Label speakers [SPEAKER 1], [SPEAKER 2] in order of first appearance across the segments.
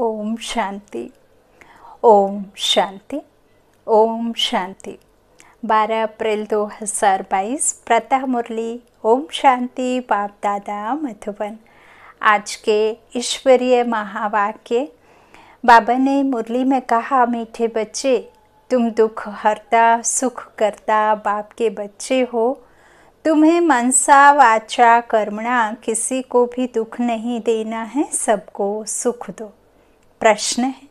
[SPEAKER 1] ओम शांति ओम शांति ओम शांति 12 अप्रैल 2022 प्रातः मुरली ओम शांति बाप दादा मधुबन आज के ईश्वरीय महावाक्य बाबा ने मुरली में कहा मीठे बच्चे तुम दुख हरता सुख करता बाप के बच्चे हो तुम्हें मनसा वाचा कर्मणा किसी को भी दुख नहीं देना है सबको सुख दो प्रश्न है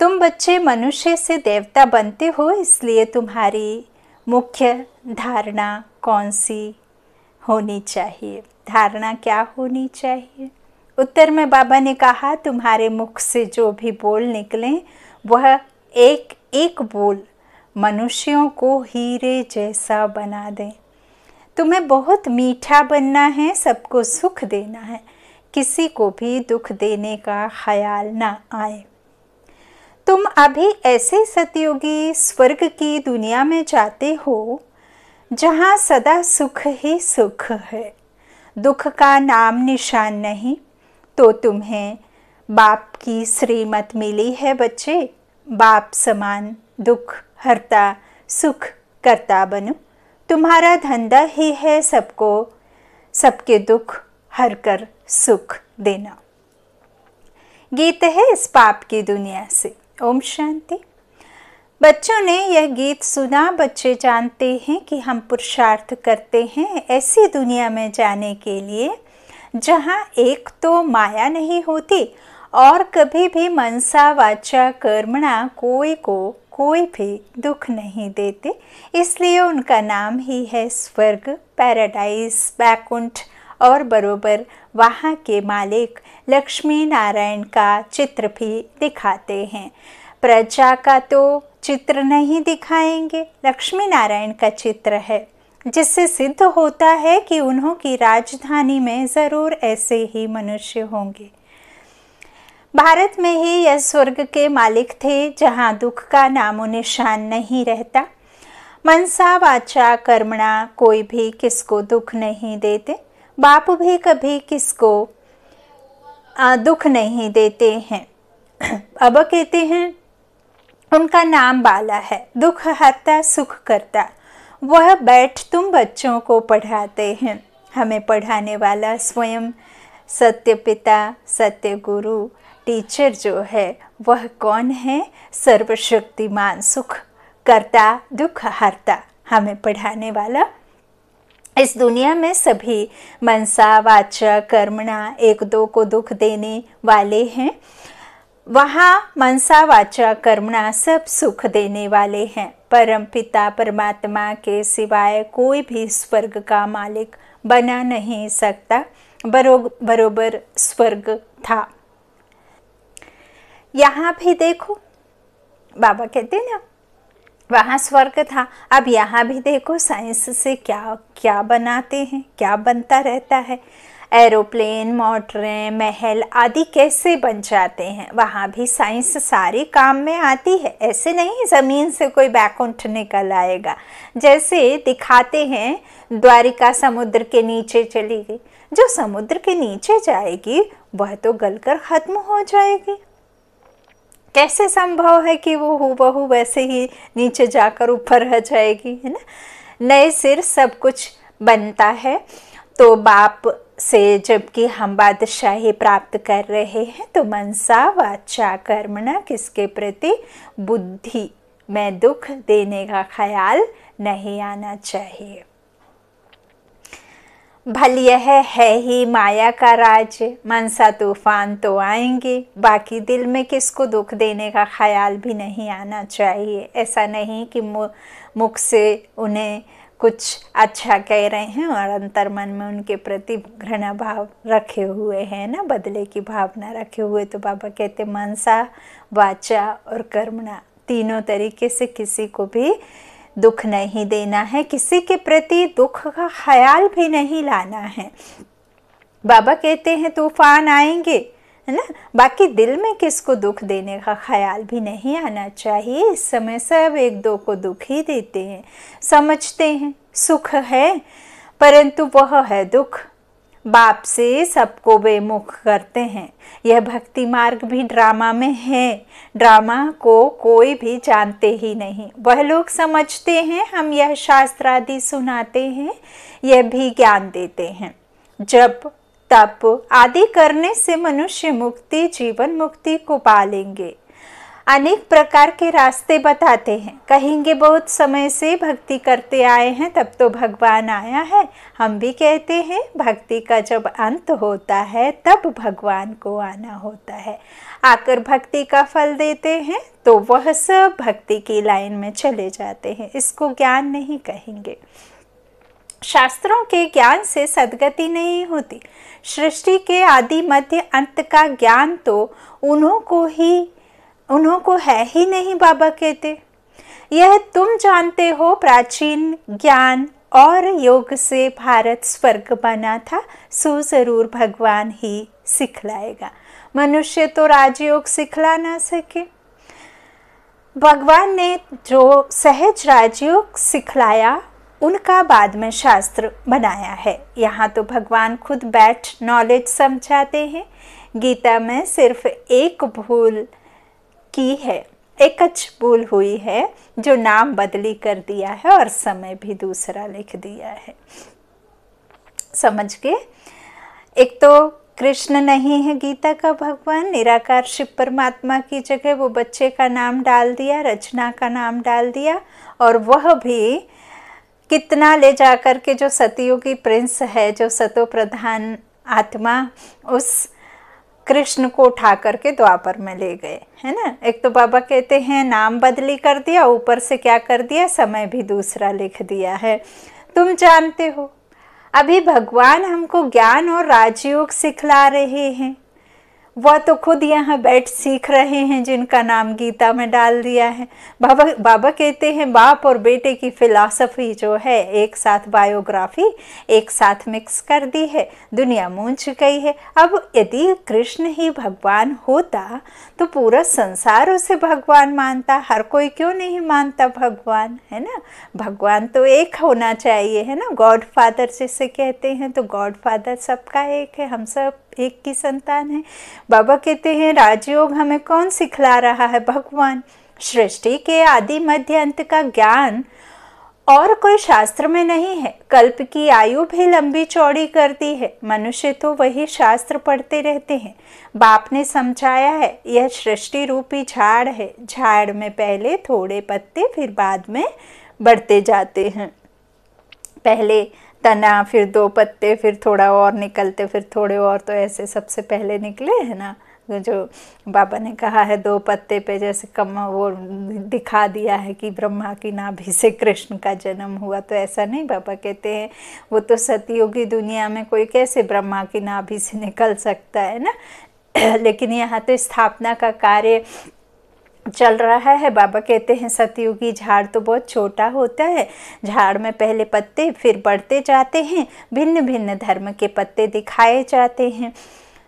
[SPEAKER 1] तुम बच्चे मनुष्य से देवता बनते हो इसलिए तुम्हारी मुख्य धारणा कौन सी होनी चाहिए धारणा क्या होनी चाहिए उत्तर में बाबा ने कहा तुम्हारे मुख से जो भी बोल निकले वह एक एक बोल मनुष्यों को हीरे जैसा बना दें तुम्हें बहुत मीठा बनना है सबको सुख देना है किसी को भी दुख देने का ख्याल ना आए तुम अभी ऐसे सतयोगी स्वर्ग की दुनिया में जाते हो जहाँ सदा सुख ही सुख है दुख का नाम निशान नहीं तो तुम्हें बाप की श्रीमत मिली है बच्चे बाप समान दुख हरता सुख करता बनो तुम्हारा धंधा ही है सबको सबके दुख हर कर सुख देना गीत है इस पाप की दुनिया से ओम शांति बच्चों ने यह गीत सुना बच्चे जानते हैं कि हम पुरुषार्थ करते हैं ऐसी दुनिया में जाने के लिए जहाँ एक तो माया नहीं होती और कभी भी मनसा वाचा कर्मणा कोई को कोई भी दुख नहीं देते इसलिए उनका नाम ही है स्वर्ग पैराडाइज बैकुंठ और बरोबर वहाँ के मालिक लक्ष्मी नारायण का चित्र भी दिखाते हैं प्रजा का तो चित्र नहीं दिखाएंगे लक्ष्मी नारायण का चित्र है जिससे सिद्ध होता है कि उन्हों की राजधानी में ज़रूर ऐसे ही मनुष्य होंगे भारत में ही यह स्वर्ग के मालिक थे जहाँ दुख का नामो निशान नहीं रहता मनसा वाचा कर्मणा कोई भी किसको दुख नहीं देते बाप भी कभी किसको दुख नहीं देते हैं अब कहते हैं उनका नाम बाला है दुख हरता सुख करता वह बैठ तुम बच्चों को पढ़ाते हैं हमें पढ़ाने वाला स्वयं सत्य पिता सत्य गुरु टीचर जो है वह कौन है सर्वशक्तिमान सुख करता दुख हरता हमें पढ़ाने वाला इस दुनिया में सभी मनसा वाचा कर्मणा एक दो को दुख देने वाले हैं वहाँ मनसा वाचा कर्मणा सब सुख देने वाले हैं परम पिता परमात्मा के सिवाय कोई भी स्वर्ग का मालिक बना नहीं सकता बरो बरोबर स्वर्ग था यहाँ भी देखो बाबा कहते ना वहाँ स्वर्ग था अब यहाँ भी देखो साइंस से क्या क्या बनाते हैं क्या बनता रहता है एरोप्लेन मोटरें महल आदि कैसे बन जाते हैं वहाँ भी साइंस सारे काम में आती है ऐसे नहीं ज़मीन से कोई बैकुंठ निकल आएगा जैसे दिखाते हैं द्वारिका समुद्र के नीचे चली गई जो समुद्र के नीचे जाएगी वह तो गलकर ख़त्म हो जाएगी कैसे संभव है कि वो हूबहू वैसे ही नीचे जाकर ऊपर रह जाएगी है ना नए सिर सब कुछ बनता है तो बाप से जबकि हम बादशाही प्राप्त कर रहे हैं तो मनसा वाचा कर्मणा किसके प्रति बुद्धि में दुख देने का ख्याल नहीं आना चाहिए भल यह है ही माया का राज मनसा तूफान तो आएंगे बाकी दिल में किसको दुख देने का ख्याल भी नहीं आना चाहिए ऐसा नहीं कि मुख से उन्हें कुछ अच्छा कह रहे हैं और अंतर मन में उनके प्रति घृणा भाव रखे हुए हैं ना बदले की भावना रखे हुए तो बाबा कहते मनसा वाचा और कर्मणा तीनों तरीके से किसी को भी दुख नहीं देना है किसी के प्रति दुख का ख्याल भी नहीं लाना है बाबा कहते हैं तूफान आएंगे है ना बाकी दिल में किसको दुख देने का ख्याल भी नहीं आना चाहिए इस समय सब एक दो को दुख ही देते हैं समझते हैं सुख है परंतु वह है दुख बाप से सबको बेमुख करते हैं यह भक्ति मार्ग भी ड्रामा में है ड्रामा को कोई भी जानते ही नहीं वह लोग समझते हैं हम यह शास्त्र आदि सुनाते हैं यह भी ज्ञान देते हैं जब तप आदि करने से मनुष्य मुक्ति जीवन मुक्ति को पालेंगे अनेक प्रकार के रास्ते बताते हैं कहेंगे बहुत समय से भक्ति करते आए हैं तब तो भगवान आया है हम भी कहते हैं भक्ति का जब अंत होता है तब भगवान को आना होता है आकर भक्ति का फल देते हैं तो वह सब भक्ति की लाइन में चले जाते हैं इसको ज्ञान नहीं कहेंगे शास्त्रों के ज्ञान से सदगति नहीं होती सृष्टि के आदि मध्य अंत का ज्ञान तो उन्हों को ही उन्हों को है ही नहीं बाबा कहते यह तुम जानते हो प्राचीन ज्ञान और योग से भारत स्वर्ग बना था सो ज़रूर भगवान ही सिखलाएगा मनुष्य तो राजयोग सिखला ना सके भगवान ने जो सहज राजयोग सिखलाया उनका बाद में शास्त्र बनाया है यहाँ तो भगवान खुद बैठ नॉलेज समझाते हैं गीता में सिर्फ एक भूल की है एक भूल हुई है जो नाम बदली कर दिया है और समय भी दूसरा लिख दिया है समझ के एक तो कृष्ण नहीं है गीता का भगवान निराकार शिव परमात्मा की जगह वो बच्चे का नाम डाल दिया रचना का नाम डाल दिया और वह भी कितना ले जा कर के जो सतयोगी प्रिंस है जो सतो प्रधान आत्मा उस कृष्ण को उठा करके द्वापर में ले गए है ना एक तो बाबा कहते हैं नाम बदली कर दिया ऊपर से क्या कर दिया समय भी दूसरा लिख दिया है तुम जानते हो अभी भगवान हमको ज्ञान और राजयोग सिखला रहे हैं वह तो खुद यहाँ बैठ सीख रहे हैं जिनका नाम गीता में डाल दिया है बाबा बाबा कहते हैं बाप और बेटे की फिलॉसफी जो है एक साथ बायोग्राफी एक साथ मिक्स कर दी है दुनिया मूंझ गई है अब यदि कृष्ण ही भगवान होता तो पूरा संसार उसे भगवान मानता हर कोई क्यों नहीं मानता भगवान है ना भगवान तो एक होना चाहिए है ना गॉड फादर जिसे कहते हैं तो गॉड फादर सबका एक है हम सब एक की संतान है बाबा कहते हैं राजयोग हमें कौन सिखला रहा है भगवान सृष्टि के आदि मध्य अंत का ज्ञान और कोई शास्त्र में नहीं है कल्प की आयु भी लंबी चौड़ी करती है मनुष्य तो वही शास्त्र पढ़ते रहते हैं बाप ने समझाया है यह सृष्टि रूपी झाड़ है झाड़ में पहले थोड़े पत्ते फिर बाद में बढ़ते जाते हैं पहले तना फिर दो पत्ते फिर थोड़ा और निकलते फिर थोड़े और तो ऐसे सबसे पहले निकले है ना जो बाबा ने कहा है दो पत्ते पे जैसे कम वो दिखा दिया है कि ब्रह्मा की नाभि से कृष्ण का जन्म हुआ तो ऐसा नहीं बाबा कहते हैं वो तो सतयोगी दुनिया में कोई कैसे ब्रह्मा की नाभि से निकल सकता है ना लेकिन यहाँ तो स्थापना का कार्य चल रहा है बाबा कहते हैं सतयुगी झाड़ तो बहुत छोटा होता है झाड़ में पहले पत्ते फिर बढ़ते जाते हैं भिन्न भिन्न धर्म के पत्ते दिखाए जाते हैं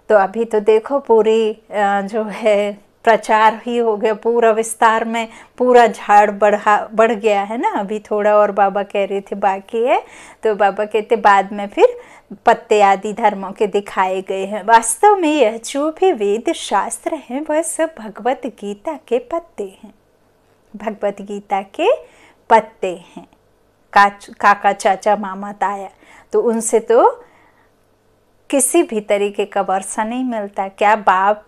[SPEAKER 1] तो अभी तो देखो पूरी जो है प्रचार ही हो गया पूरा विस्तार में पूरा झाड़ बढ़ा बढ़ गया है ना अभी थोड़ा और बाबा कह रहे थे बाकी है तो बाबा कहते बाद में फिर पत्ते आदि धर्मों के दिखाए गए हैं वास्तव में यह जो भी वेद शास्त्र हैं वह सब भगवत गीता के पत्ते हैं भगवत गीता के पत्ते हैं काका चाचा मामा ताया तो उनसे तो किसी भी तरीके का वर्षा नहीं मिलता क्या बाप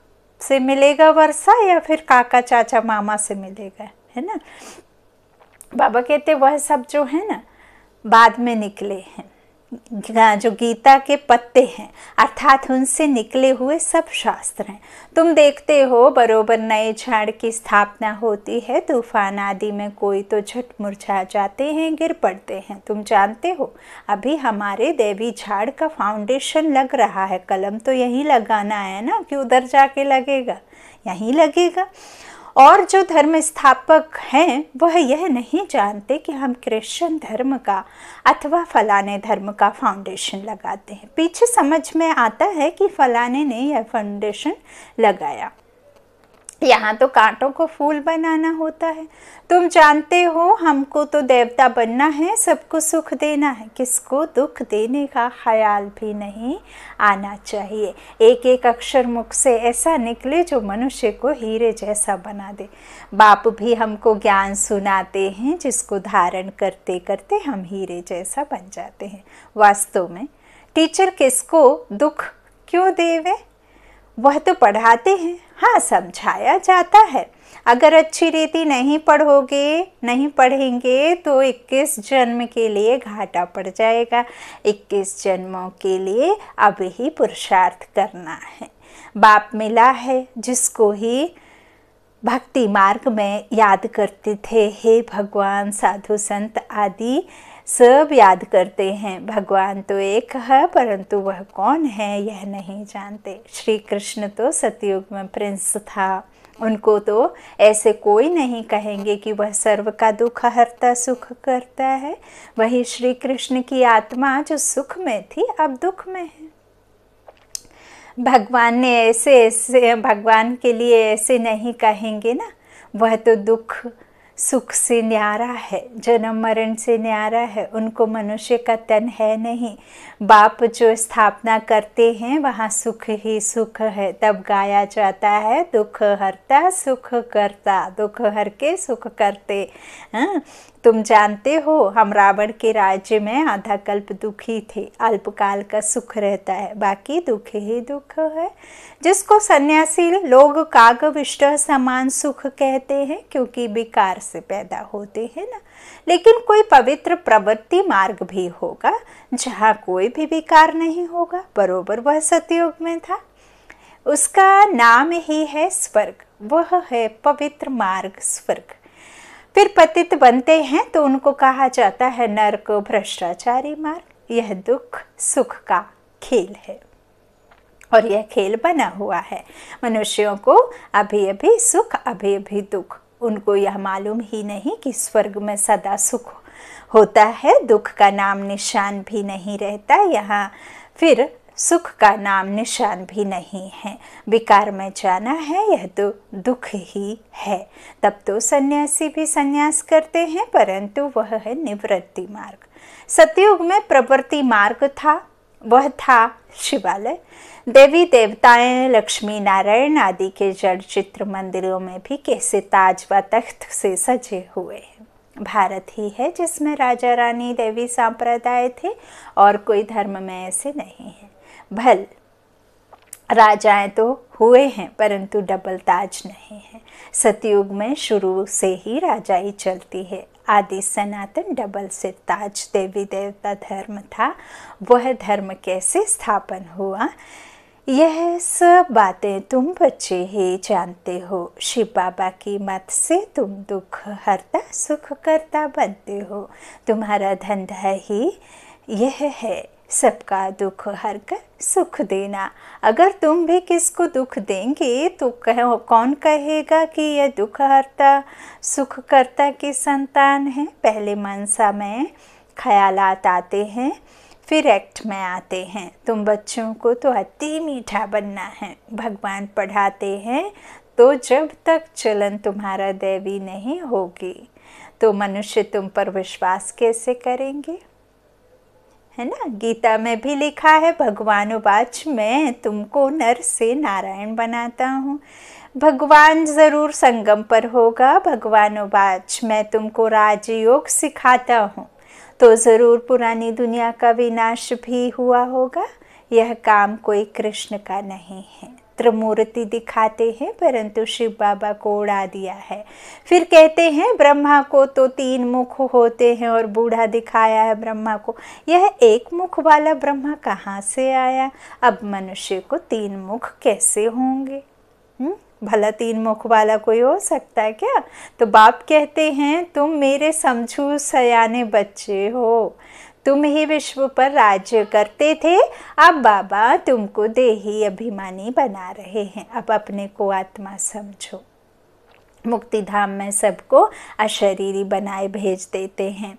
[SPEAKER 1] से मिलेगा वर्षा या फिर काका चाचा मामा से मिलेगा है ना बाबा कहते वह सब जो है ना बाद में निकले हैं जो गीता के पत्ते हैं अर्थात उनसे निकले हुए सब शास्त्र हैं तुम देखते हो बरोबर नए झाड़ की स्थापना होती है तूफान आदि में कोई तो झट मुरझा जाते हैं गिर पड़ते हैं तुम जानते हो अभी हमारे देवी झाड़ का फाउंडेशन लग रहा है कलम तो यहीं लगाना है ना कि उधर जाके लगेगा यहीं लगेगा और जो धर्म स्थापक हैं वह यह नहीं जानते कि हम क्रिश्चियन धर्म का अथवा फलाने धर्म का फाउंडेशन लगाते हैं पीछे समझ में आता है कि फलाने ने यह फाउंडेशन लगाया यहाँ तो कांटों को फूल बनाना होता है तुम जानते हो हमको तो देवता बनना है सबको सुख देना है किसको दुख देने का ख्याल भी नहीं आना चाहिए एक एक अक्षर मुख से ऐसा निकले जो मनुष्य को हीरे जैसा बना दे बाप भी हमको ज्ञान सुनाते हैं जिसको धारण करते करते हम हीरे जैसा बन जाते हैं वास्तव में टीचर किसको दुख क्यों देवे वह तो पढ़ाते हैं हाँ समझाया जाता है अगर अच्छी रीति नहीं पढ़ोगे नहीं पढ़ेंगे तो 21 जन्म के लिए घाटा पड़ जाएगा 21 जन्मों के लिए अब ही पुरुषार्थ करना है बाप मिला है जिसको ही भक्ति मार्ग में याद करते थे हे भगवान साधु संत आदि सब याद करते हैं भगवान तो एक है परंतु वह कौन है यह नहीं जानते श्री कृष्ण तो सतयुग में प्रिंस था उनको तो ऐसे कोई नहीं कहेंगे कि वह सर्व का दुख हरता सुख करता है वही श्री कृष्ण की आत्मा जो सुख में थी अब दुख में है भगवान ने ऐसे ऐसे भगवान के लिए ऐसे नहीं कहेंगे ना वह तो दुख सुख से न्यारा है जन्म मरण से न्यारा है उनको मनुष्य का तन है नहीं बाप जो स्थापना करते हैं वहाँ सुख ही सुख है तब गाया जाता है दुख हरता सुख करता दुख हर के सुख करते हाँ तुम जानते हो हम रावण के राज्य में आधा कल्प दुखी थे अल्पकाल का सुख रहता है बाकी दुख ही दुख है जिसको सन्यासी लोग काग विष्ट समान सुख कहते हैं क्योंकि विकार से पैदा होते हैं ना लेकिन कोई पवित्र प्रवृत्ति मार्ग भी होगा जहाँ कोई भी विकार नहीं होगा बरोबर वह सतयुग में था उसका नाम ही है स्वर्ग वह है पवित्र मार्ग स्वर्ग फिर पतित बनते हैं तो उनको कहा जाता है नर्क भ्रष्टाचारी मार्ग यह दुख सुख का खेल है और यह खेल बना हुआ है मनुष्यों को अभी अभी सुख अभी अभी दुख उनको यह मालूम ही नहीं कि स्वर्ग में सदा सुख होता है दुख का नाम निशान भी नहीं रहता यहाँ फिर सुख का नाम निशान भी नहीं है विकार में जाना है यह तो दुख ही है तब तो सन्यासी भी सन्यास करते हैं परंतु वह है निवृत्ति मार्ग सतयुग में प्रवृत्ति मार्ग था वह था शिवालय देवी देवताएं लक्ष्मी नारायण आदि के जड़ चित्र मंदिरों में भी कैसे ताज व तख्त से सजे हुए हैं भारत ही है जिसमें राजा रानी देवी सांप्रदाय थे और कोई धर्म में ऐसे नहीं है भल राजाएं तो हुए हैं परंतु डबल ताज नहीं है सतयुग में शुरू से ही राजाई चलती है आदि सनातन डबल से ताज देवी देवता धर्म था वह धर्म कैसे स्थापन हुआ यह सब बातें तुम बच्चे ही जानते हो शिव बाबा की मत से तुम दुख हरता सुख करता बनते हो तुम्हारा धंधा ही यह है सबका दुख हर कर सुख देना अगर तुम भी किसको दुख देंगे तो कह कौन कहेगा कि यह दुख हरता सुख करता की संतान है पहले मनसा में ख्यालात आते हैं फिर एक्ट में आते हैं तुम बच्चों को तो अति मीठा बनना है भगवान पढ़ाते हैं तो जब तक चलन तुम्हारा देवी नहीं होगी तो मनुष्य तुम पर विश्वास कैसे करेंगे है ना गीता में भी लिखा है भगवान उवाच मैं तुमको नर से नारायण बनाता हूँ भगवान ज़रूर संगम पर होगा भगवान उवाच मैं तुमको राजयोग सिखाता हूँ तो ज़रूर पुरानी दुनिया का विनाश भी हुआ होगा यह काम कोई कृष्ण का नहीं है त्रिमूर्ति दिखाते हैं परंतु शिव बाबा को उड़ा दिया है फिर कहते हैं ब्रह्मा को तो तीन मुख होते हैं और बूढ़ा दिखाया है ब्रह्मा को यह एक मुख वाला ब्रह्मा कहाँ से आया अब मनुष्य को तीन मुख कैसे होंगे हुँ? हम्म, भला तीन मुख वाला कोई हो सकता है क्या तो बाप कहते हैं तुम मेरे समझू सयाने बच्चे हो तुम ही विश्व पर राज्य करते थे अब बाबा तुमको देही अभिमानी बना रहे हैं अब अपने को आत्मा समझो मुक्तिधाम में सबको अशरीरी बनाए भेज देते हैं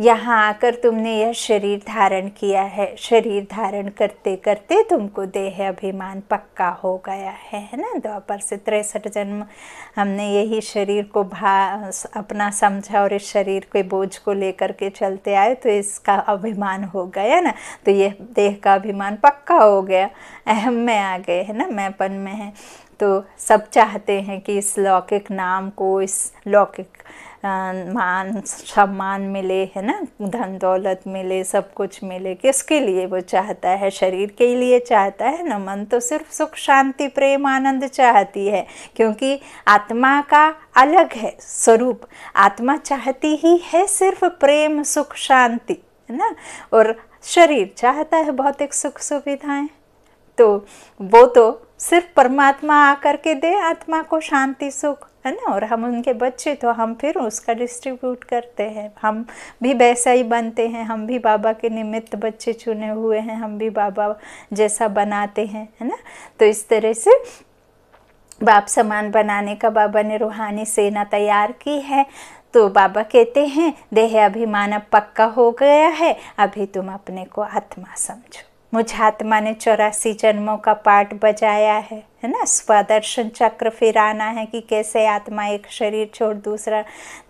[SPEAKER 1] यहाँ आकर तुमने यह शरीर धारण किया है शरीर धारण करते करते तुमको देह अभिमान पक्का हो गया है है ना द्वापर से तिरसठ जन्म हमने यही शरीर को भा अपना समझा और इस शरीर के बोझ को लेकर के चलते आए तो इसका अभिमान हो गया ना तो यह देह का अभिमान पक्का हो गया अहम में आ गए है ना मैंपन में है तो सब चाहते हैं कि इस लौकिक नाम को इस लौकिक मान सम्मान मिले है ना धन दौलत मिले सब कुछ मिले किसके लिए वो चाहता है शरीर के लिए चाहता है ना मन तो सिर्फ सुख शांति प्रेम आनंद चाहती है क्योंकि आत्मा का अलग है स्वरूप आत्मा चाहती ही है सिर्फ प्रेम सुख शांति है ना और शरीर चाहता है भौतिक सुख सुविधाएं तो वो तो सिर्फ परमात्मा आकर के दे आत्मा को शांति सुख है ना और हम उनके बच्चे तो हम फिर उसका डिस्ट्रीब्यूट करते हैं हम भी वैसा ही बनते हैं हम भी बाबा के निमित्त बच्चे चुने हुए हैं हम भी बाबा जैसा बनाते हैं है ना तो इस तरह से बाप समान बनाने का बाबा ने रूहानी सेना तैयार की है तो बाबा कहते हैं देह अभिमान अब पक्का हो गया है अभी तुम अपने को आत्मा समझो मुझे आत्मा ने चौरासी जन्मों का पाठ बजाया है है ना स्वदर्शन चक्र फिर आना है कि कैसे आत्मा एक शरीर छोड़ दूसरा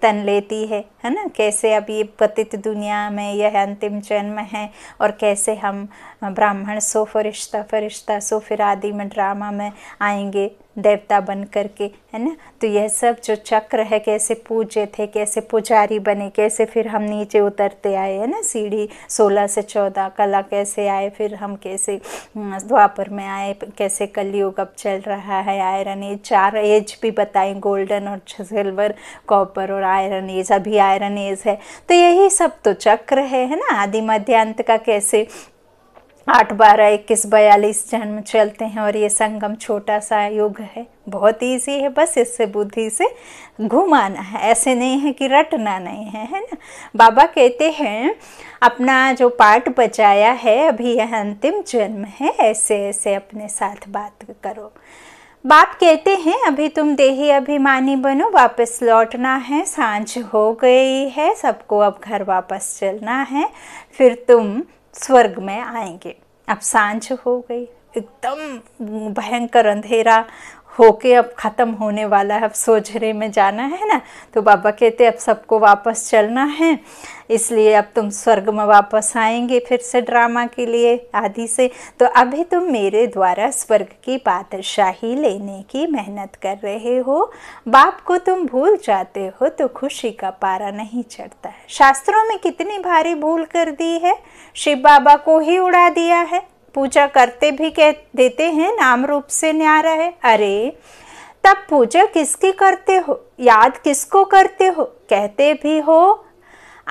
[SPEAKER 1] तन लेती है है ना कैसे अब ये पतित दुनिया में यह अंतिम जन्म है और कैसे हम ब्राह्मण सो फरिश्ता फरिश्ता सो फिर आदि में ड्रामा में आएंगे देवता बन करके है ना तो यह सब जो चक्र है कैसे पूजे थे कैसे पुजारी बने कैसे फिर हम नीचे उतरते आए है ना सीढ़ी सोलह से चौदह कला कैसे आए फिर हम कैसे हम्म, द्वापर में आए कैसे कलयुग अब चल रहा है आयरन एज चार एज भी बताएं गोल्डन और सिल्वर कॉपर और आयरन एज अभी आयरन एज है तो यही सब तो चक्र है है ना आदि मध्यांत का कैसे आठ बारह इक्कीस बयालीस जन्म चलते हैं और ये संगम छोटा सा युग है बहुत ईजी है बस इससे बुद्धि से घुमाना है ऐसे नहीं है कि रटना नहीं है है ना बाबा कहते हैं अपना जो पाठ बचाया है अभी यह अंतिम जन्म है ऐसे ऐसे अपने साथ बात करो बाप कहते हैं अभी तुम देही अभिमानी बनो वापस लौटना है सांझ हो गई है सबको अब घर वापस चलना है फिर तुम स्वर्ग में आएंगे अब सांझ हो गई एकदम भयंकर अंधेरा होके अब ख़त्म होने वाला है अब सोझरे में जाना है ना तो बाबा कहते अब सबको वापस चलना है इसलिए अब तुम स्वर्ग में वापस आएंगे फिर से ड्रामा के लिए आदि से तो अभी तुम मेरे द्वारा स्वर्ग की बादशाही लेने की मेहनत कर रहे हो बाप को तुम भूल जाते हो तो खुशी का पारा नहीं चढ़ता है शास्त्रों में कितनी भारी भूल कर दी है शिव बाबा को ही उड़ा दिया है पूजा करते भी कह देते हैं नाम रूप से न्यारा है अरे तब पूजा किसकी करते हो याद किसको करते हो कहते भी हो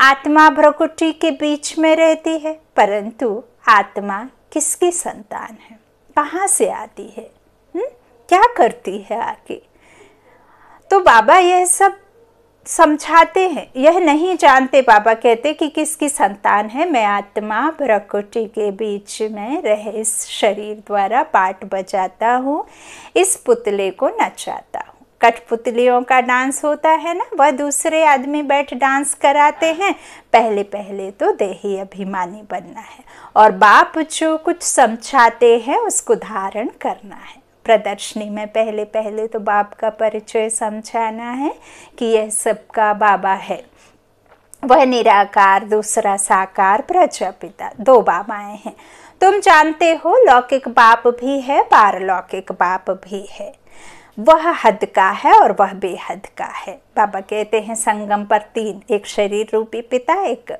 [SPEAKER 1] आत्मा भ्रकुटी के बीच में रहती है परंतु आत्मा किसकी संतान है कहाँ से आती है हुँ? हम्म, क्या करती है आके तो बाबा यह सब समझाते हैं यह नहीं जानते बाबा कहते कि किसकी संतान है मैं आत्मा प्रकृति के बीच में रह इस शरीर द्वारा पाठ बजाता हूँ इस पुतले को नचाता हूँ कठपुतलियों का डांस होता है ना वह दूसरे आदमी बैठ डांस कराते हैं पहले पहले तो देही अभिमानी बनना है और बाप जो कुछ समझाते हैं उसको धारण करना है प्रदर्शनी में पहले पहले तो बाप का परिचय समझाना है कि यह सबका बाबा है वह निराकार दूसरा साकार प्रजापिता दो बाबाएं हैं तुम जानते हो लौकिक बाप भी है पारलौकिक बाप भी है वह हद का है और वह बेहद का है बाबा कहते हैं संगम पर तीन एक शरीर रूपी पिता एक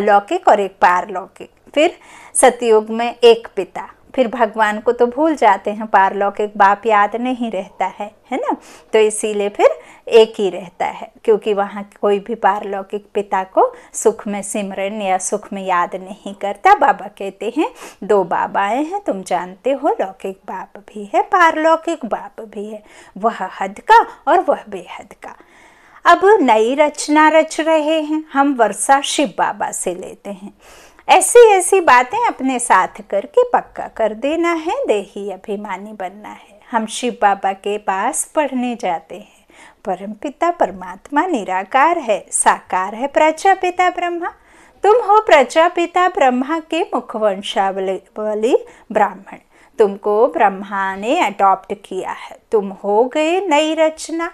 [SPEAKER 1] अलौकिक और एक पारलौकिक फिर सतयुग में एक पिता फिर भगवान को तो भूल जाते हैं पारलौकिक बाप याद नहीं रहता है है ना तो इसीलिए फिर एक ही रहता है क्योंकि वहाँ कोई भी पारलौकिक पिता को सुख में सिमरन या सुख में याद नहीं करता बाबा कहते हैं दो बाबा आए हैं तुम जानते हो लौकिक बाप भी है पारलौकिक बाप भी है वह हद का और वह बेहद का अब नई रचना रच रहे हैं हम वर्षा शिव बाबा से लेते हैं ऐसी ऐसी बातें अपने साथ करके पक्का कर देना है देही अभिमानी बनना है हम शिव बाबा के पास पढ़ने जाते हैं परमपिता परमात्मा निराकार है साकार है प्रजापिता ब्रह्मा तुम हो प्रजापिता ब्रह्मा के मुखवंशावली ब्राह्मण तुमको ब्रह्मा ने अडॉप्ट किया है तुम हो गए नई रचना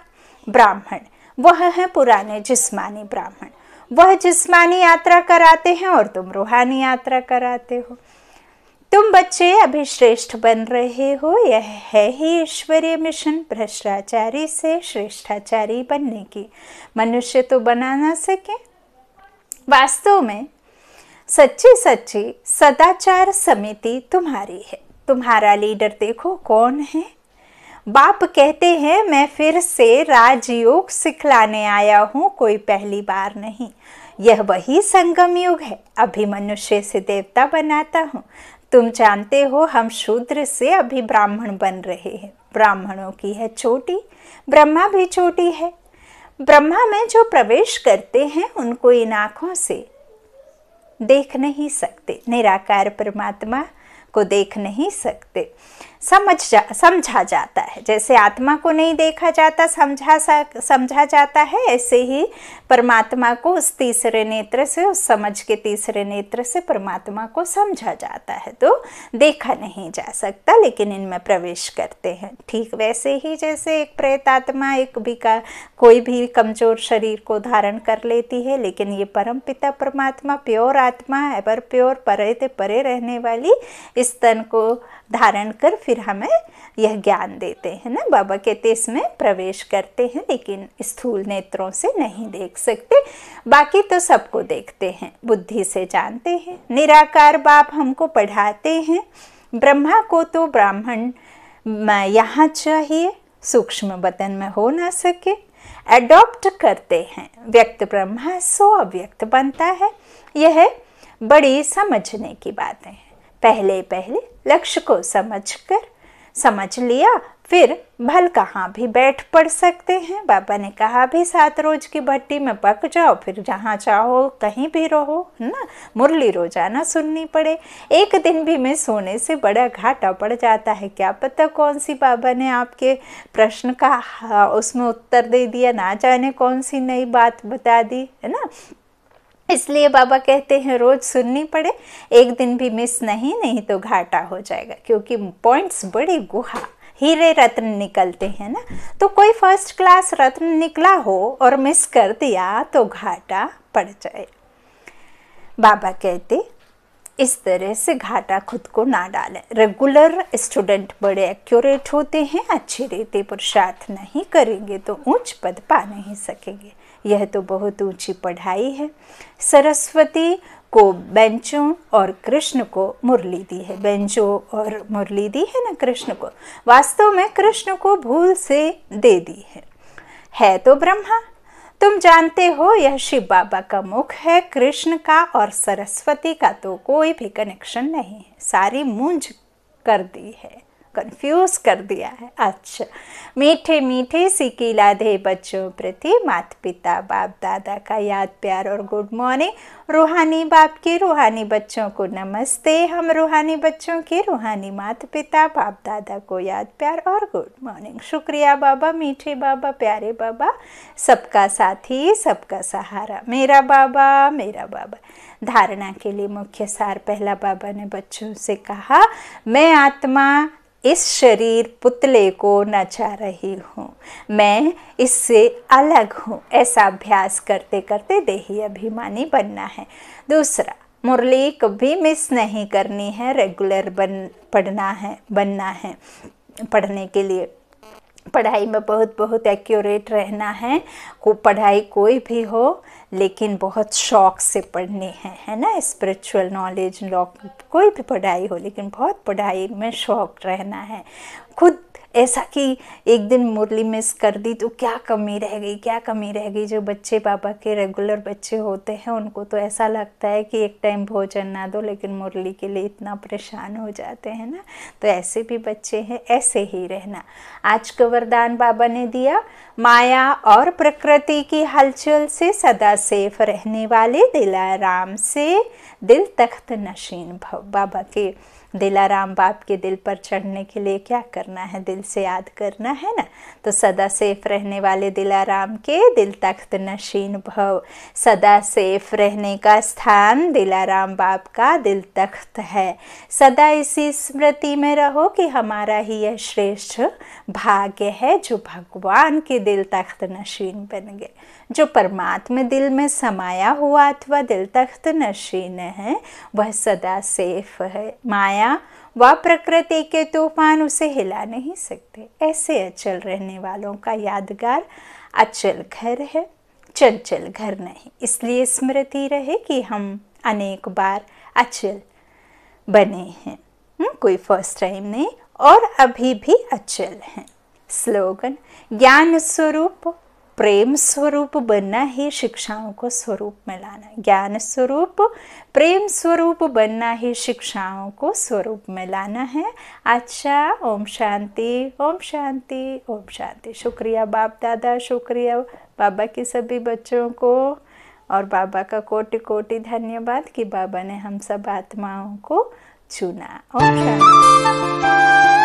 [SPEAKER 1] ब्राह्मण वह है पुराने जिस्मानी ब्राह्मण वह जिस्मानी यात्रा कराते हैं और तुम रूहानी यात्रा कराते हो तुम बच्चे अभी श्रेष्ठ बन रहे हो यह है ही ईश्वरीय मिशन भ्रष्टाचारी से श्रेष्ठाचारी बनने की मनुष्य तो बना ना सके वास्तव में सच्ची सच्ची सदाचार समिति तुम्हारी है तुम्हारा लीडर देखो कौन है बाप कहते हैं मैं फिर से राजयोग सिखलाने आया हूँ कोई पहली बार नहीं यह वही संगम युग है अभी मनुष्य से देवता बनाता हूँ तुम जानते हो हम शूद्र से अभी ब्राह्मण बन रहे हैं ब्राह्मणों की है छोटी ब्रह्मा भी छोटी है ब्रह्मा में जो प्रवेश करते हैं उनको इन आँखों से देख नहीं सकते निराकार परमात्मा को देख नहीं सकते समझ जा समझा जाता है जैसे आत्मा को नहीं देखा जाता समझा सा समझा जाता है ऐसे ही परमात्मा को उस तीसरे नेत्र से उस समझ के तीसरे नेत्र से परमात्मा को समझा जाता है तो देखा नहीं जा सकता लेकिन इनमें प्रवेश करते हैं ठीक वैसे ही जैसे एक प्रेत आत्मा एक भी का कोई भी कमज़ोर शरीर को धारण कर लेती है लेकिन ये परम पिता परमात्मा प्योर आत्मा एवर प्योर परे ते परे रहने वाली इस तन को धारण कर फिर फिर हमें यह ज्ञान देते हैं ना बाबा कहते इसमें प्रवेश करते हैं लेकिन स्थूल नेत्रों से नहीं देख सकते बाकी तो सबको देखते हैं बुद्धि से जानते हैं निराकार बाप हमको पढ़ाते हैं ब्रह्मा को तो ब्राह्मण यहाँ चाहिए सूक्ष्म बदन में हो ना सके एडॉप्ट करते हैं व्यक्त ब्रह्मा सो अव्यक्त बनता है यह बड़ी समझने की बातें हैं पहले पहले लक्ष्य को समझकर समझ लिया फिर भल कहाँ भी बैठ पड़ सकते हैं बाबा ने कहा भी सात रोज की भट्टी में पक जाओ फिर जहाँ चाहो कहीं भी रहो है ना मुरली रोजाना सुननी पड़े एक दिन भी मैं सोने से बड़ा घाटा पड़ जाता है क्या पता कौन सी बाबा ने आपके प्रश्न का हाँ, उसमें उत्तर दे दिया ना जाने कौन सी नई बात बता दी है ना इसलिए बाबा कहते हैं रोज़ सुननी पड़े एक दिन भी मिस नहीं नहीं तो घाटा हो जाएगा क्योंकि पॉइंट्स बड़ी गुहा हीरे रत्न निकलते हैं ना तो कोई फर्स्ट क्लास रत्न निकला हो और मिस कर दिया तो घाटा पड़ जाए बाबा कहते इस तरह से घाटा खुद को ना डालें रेगुलर स्टूडेंट बड़े एक्यूरेट होते हैं अच्छी रीति पुरुषार्थ नहीं करेंगे तो ऊंच पद पा नहीं सकेंगे यह तो बहुत ऊंची पढ़ाई है सरस्वती को बेंचों और कृष्ण को मुरली दी है बेंचों और मुरली दी है ना कृष्ण को वास्तव में कृष्ण को भूल से दे दी है है तो ब्रह्मा तुम जानते हो यह शिव बाबा का मुख है कृष्ण का और सरस्वती का तो कोई भी कनेक्शन नहीं है सारी मूंज कर दी है कंफ्यूज कर दिया है अच्छा मीठे मीठे सिकीला दे बच्चों प्रति माता पिता बाप दादा का याद प्यार और गुड मॉर्निंग रूहानी बाप की रूहानी बच्चों को नमस्ते हम रूहानी बच्चों की रूहानी माता पिता बाप दादा को याद प्यार और गुड मॉर्निंग शुक्रिया बाबा मीठे बाबा प्यारे बाबा सबका साथी सबका सहारा मेरा बाबा मेरा बाबा धारणा के लिए मुख्य सार पहला बाबा ने बच्चों से कहा मैं आत्मा इस शरीर पुतले को नचा रही हूँ मैं इससे अलग हूँ ऐसा अभ्यास करते करते देही अभिमानी बनना है दूसरा मुरली कभी मिस नहीं करनी है रेगुलर बन पढ़ना है बनना है पढ़ने के लिए पढ़ाई में बहुत बहुत एक्यूरेट रहना है को पढ़ाई कोई भी हो लेकिन बहुत शौक से पढ़नी है है ना स्पिरिचुअल नॉलेज लॉ कोई भी पढ़ाई हो लेकिन बहुत पढ़ाई में शौक रहना है खुद ऐसा कि एक दिन मुरली मिस कर दी तो क्या कमी रह गई क्या कमी रह गई जो बच्चे पापा के रेगुलर बच्चे होते हैं उनको तो ऐसा लगता है कि एक टाइम भोजन ना दो लेकिन मुरली के लिए इतना परेशान हो जाते हैं ना तो ऐसे भी बच्चे हैं ऐसे ही रहना आज का वरदान बाबा ने दिया माया और प्रकृति की हलचल से सदा सेफ रहने वाले दिलाराम से दिल तख्त नशीन भव बाबा के दिलाराम बाप के दिल पर चढ़ने के लिए क्या करना है दिल से याद करना है ना तो सदा सेफ रहने वाले दिलाराम के दिल तख्त नशीन भव सदा सेफ रहने का स्थान दिलाराम बाप का दिल तख्त है सदा इसी स्मृति में रहो कि हमारा ही यह श्रेष्ठ भाग्य है जो भगवान के दिल तख्त नशीन बन गए जो परमात्मा दिल में समाया हुआ अथवा दिल तख्त नशीन है वह सदा सेफ है माया व प्रकृति के तूफान उसे हिला नहीं सकते ऐसे अचल रहने वालों का यादगार अचल घर है चंचल घर नहीं इसलिए स्मृति रहे कि हम अनेक बार अचल बने हैं हम्म, कोई फर्स्ट टाइम नहीं और अभी भी अचल हैं स्लोगन ज्ञान स्वरूप प्रेम स्वरूप बनना ही शिक्षाओं को स्वरूप में लाना ज्ञान स्वरूप प्रेम स्वरूप बनना ही शिक्षाओं को स्वरूप में लाना है अच्छा ओम शांति ओम शांति ओम शांति शुक्रिया बाप दादा शुक्रिया बाबा के सभी बच्चों को और बाबा का कोटि कोटि धन्यवाद कि बाबा ने हम सब आत्माओं को चुना ओम शांति